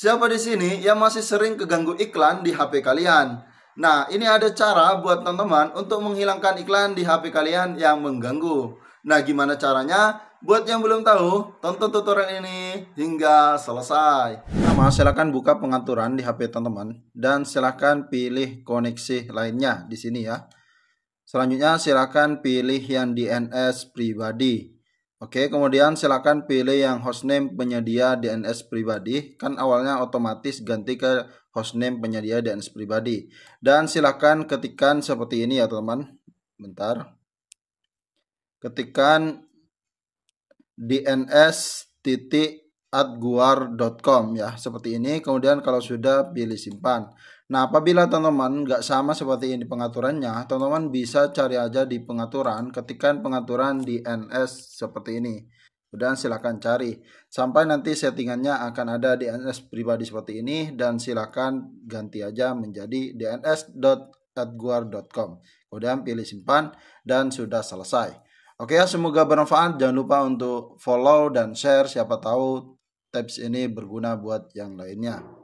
Siapa di sini yang masih sering keganggu iklan di HP kalian? Nah, ini ada cara buat teman-teman untuk menghilangkan iklan di HP kalian yang mengganggu. Nah, gimana caranya? Buat yang belum tahu, tonton tutorial ini hingga selesai. Nama silakan buka pengaturan di HP teman-teman dan silakan pilih koneksi lainnya di sini ya. Selanjutnya, silakan pilih yang DNS pribadi. Oke, kemudian silakan pilih yang hostname penyedia DNS pribadi. Kan awalnya otomatis ganti ke hostname penyedia DNS pribadi. Dan silakan ketikkan seperti ini ya teman. teman Bentar. ketikkan DNS titik atguar.com ya seperti ini kemudian kalau sudah pilih simpan nah apabila teman-teman nggak sama seperti ini pengaturannya teman-teman bisa cari aja di pengaturan ketikan pengaturan di NS seperti ini dan silahkan cari sampai nanti settingannya akan ada di NS pribadi seperti ini dan silahkan ganti aja menjadi dns.adguar.com kemudian pilih simpan dan sudah selesai Oke ya, semoga bermanfaat. Jangan lupa untuk follow dan share. Siapa tahu tips ini berguna buat yang lainnya.